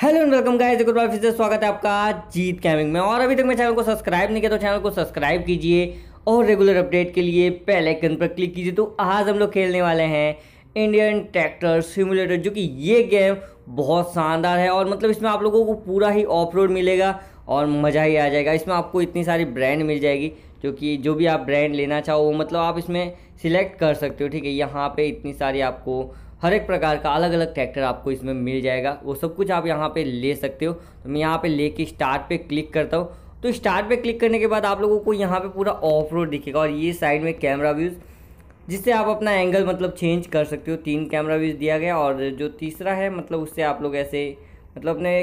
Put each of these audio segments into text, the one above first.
Hello and welcome guys एक बार फिर से स्वागत है आपका जीत कैमिंग में और अभी तक मैं चैनल को सब्सक्राइब नहीं किया तो चैनल को सब्सक्राइब कीजिए और रेगुलर अपडेट के लिए पहले आइकन पर क्लिक कीजिए तो आज हम लोग खेलने वाले हैं इंडियन ट्रैक्टर सिमुलेटर जो कि ये गेम बहुत शानदार है और मतलब इसमें आप लोगों को पूरा ही ऑफ रोड मिलेगा और मज़ा ही आ जाएगा इसमें आपको इतनी सारी ब्रांड मिल जाएगी क्योंकि जो भी आप ब्रांड लेना चाहो वो मतलब आप इसमें सिलेक्ट कर सकते हो ठीक है यहाँ पे इतनी सारी आपको हर एक प्रकार का अलग अलग ट्रैक्टर आपको इसमें मिल जाएगा वो सब कुछ आप यहाँ पे ले सकते हो तो मैं यहाँ पे लेके स्टार्ट पे क्लिक करता हूँ तो स्टार्ट पे क्लिक करने के बाद आप लोगों को यहाँ पे पूरा ऑफ रोड दिखेगा और ये साइड में कैमरा व्यूज़ जिससे आप अपना एंगल मतलब चेंज कर सकते हो तीन कैमरा व्यूज़ दिया गया और जो तीसरा है मतलब उससे आप लोग ऐसे मतलब अपने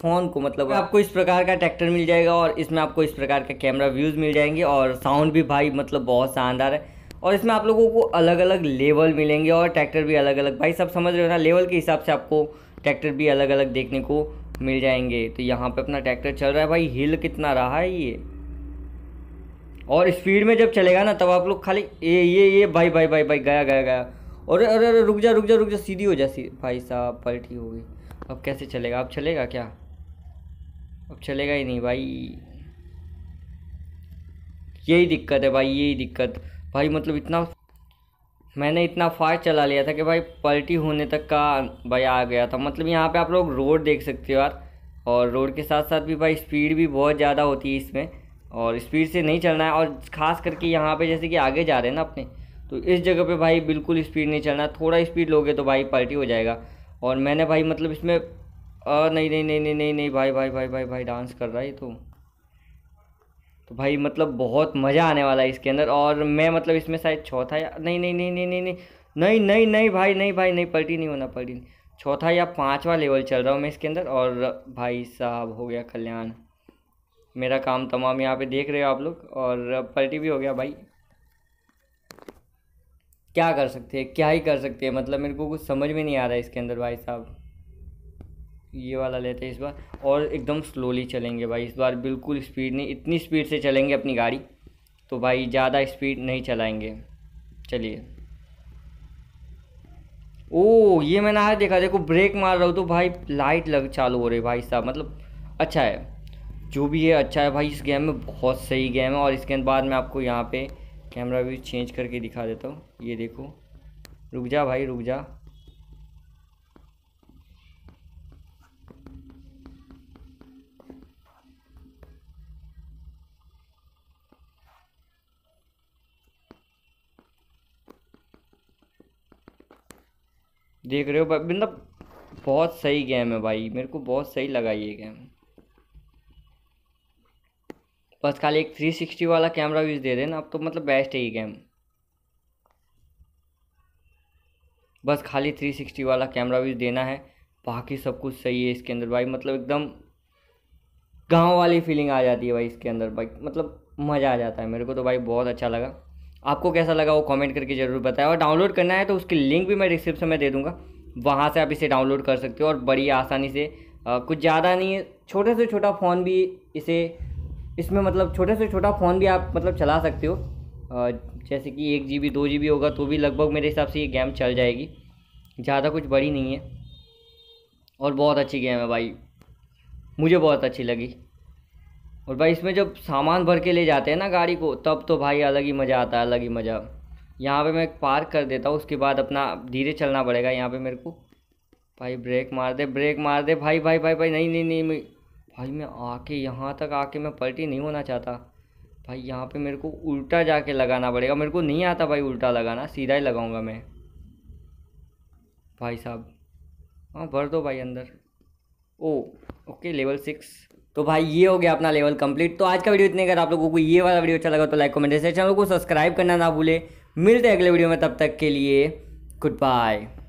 फ़ोन को मतलब हाँ। आपको इस प्रकार का ट्रैक्टर मिल जाएगा और इसमें आपको इस प्रकार का कैमरा व्यूज़ मिल जाएंगे और साउंड भी भाई मतलब बहुत शानदार है और इसमें आप लोगों को अलग अलग लेवल मिलेंगे और ट्रैक्टर भी अलग अलग भाई सब समझ रहे हो ना लेवल के हिसाब से आपको ट्रैक्टर भी अलग अलग देखने को मिल जाएंगे तो यहाँ पे अपना ट्रैक्टर चल रहा है भाई हिल कितना रहा है ये और स्पीड में जब चलेगा ना तब आप लोग खाली ये ये ये भाई भाई भाई भाई गया गया गया और अरे अरे रुक जा रुक जा रुक जा सीधी हो जा भाई साहब पलटी हो गई अब कैसे चलेगा अब चलेगा क्या अब चलेगा ही नहीं भाई यही दिक्कत है भाई यही दिक्कत भाई मतलब इतना मैंने इतना फास्ट चला लिया था कि भाई पलटी होने तक का भाई आ गया था मतलब यहाँ पे आप लोग रोड देख सकते हो यार और रोड के साथ साथ भी भाई स्पीड भी बहुत ज़्यादा होती है इसमें और स्पीड से नहीं चलना है और ख़ास करके यहाँ पे जैसे कि आगे जा रहे हैं ना अपने तो इस जगह पे भाई बिल्कुल स्पीड नहीं चलना थोड़ा स्पीड लोगे तो भाई पलटी हो जाएगा और मैंने भाई मतलब इसमें आ, नहीं नहीं नहीं नहीं नहीं नहीं भाई भाई भाई भाई भाई डांस कर रहा है तो तो भाई मतलब बहुत मज़ा आने वाला है इसके अंदर और मैं मतलब इसमें शायद चौथा या नहीं नहीं नहीं नहीं नहीं नहीं नहीं नहीं नहीं भाई नहीं भाई नहीं पलटी नहीं होना पलटी चौथा या पाँचवा लेवल चल रहा हूँ मैं इसके अंदर और भाई साहब हो गया कल्याण मेरा काम तमाम यहाँ पे देख रहे हो आप लोग और पलटी भी हो गया भाई क्या कर सकते हैं क्या ही कर सकते हैं मतलब मेरे को कुछ समझ में नहीं आ रहा है इसके अंदर भाई साहब ये वाला लेते हैं इस बार और एकदम स्लोली चलेंगे भाई इस बार बिल्कुल स्पीड नहीं इतनी स्पीड से चलेंगे अपनी गाड़ी तो भाई ज़्यादा स्पीड नहीं चलाएंगे चलिए ओ ये मैंने आज देखा देखो ब्रेक मार रहा हूँ तो भाई लाइट लग चालू हो रही भाई साहब मतलब अच्छा है जो भी है अच्छा है भाई इस गेम में बहुत सही गेम है और इसके बाद मैं आपको यहाँ पे कैमरा भी चेंज करके दिखा देता हूँ ये देखो रुक जा भाई रुक जा देख रहे हो मतलब बहुत सही गेम है भाई मेरे को बहुत सही लगा ये गेम बस खाली एक 360 वाला कैमरा व्यूज दे देना अब तो मतलब बेस्ट है ये गेम बस खाली 360 वाला कैमरा भी देना है बाकी सब कुछ सही है इसके अंदर भाई मतलब एकदम गांव वाली फीलिंग आ जाती है भाई इसके अंदर भाई मतलब मज़ा आ जाता है मेरे को तो भाई बहुत अच्छा लगा आपको कैसा लगा वो कमेंट करके ज़रूर बताएं और डाउनलोड करना है तो उसकी लिंक भी मैं डिस्क्रिप्शन में दे दूँगा वहाँ से आप इसे डाउनलोड कर सकते हो और बड़ी आसानी से आ, कुछ ज़्यादा नहीं है छोटे से छोटा फ़ोन भी इसे इसमें मतलब छोटे से छोटा फ़ोन भी आप मतलब चला सकते हो आ, जैसे कि एक जी बी दो जी बी होगा तो भी लगभग मेरे हिसाब से ये गेम चल जाएगी ज़्यादा कुछ बड़ी नहीं है और बहुत अच्छी गेम है भाई मुझे बहुत अच्छी लगी और भाई इसमें जब सामान भर के ले जाते हैं ना गाड़ी को तब तो भाई अलग ही मज़ा आता है अलग ही मज़ा यहाँ पे मैं पार्क कर देता हूँ उसके बाद अपना धीरे चलना पड़ेगा यहाँ पे मेरे को भाई ब्रेक मार दे ब्रेक मार दे भाई भाई भाई भाई नहीं नहीं नहीं मैं भाई मैं आके यहाँ तक आके मैं पलटी नहीं होना चाहता भाई यहाँ पर मेरे को उल्टा जाके लगाना पड़ेगा मेरे को नहीं आता भाई उल्टा लगाना सीधा ही लगाऊँगा मैं भाई साहब हाँ भर दो भाई अंदर ओ ओके लेवल सिक्स तो भाई ये हो गया अपना लेवल कंप्लीट तो आज का वीडियो इतने अगर आप लोगों को ये वाला वीडियो अच्छा लगा तो लाइक कमेंट चैनल को सब्सक्राइब करना ना भूले मिलते हैं अगले वीडियो में तब तक के लिए गुड बाय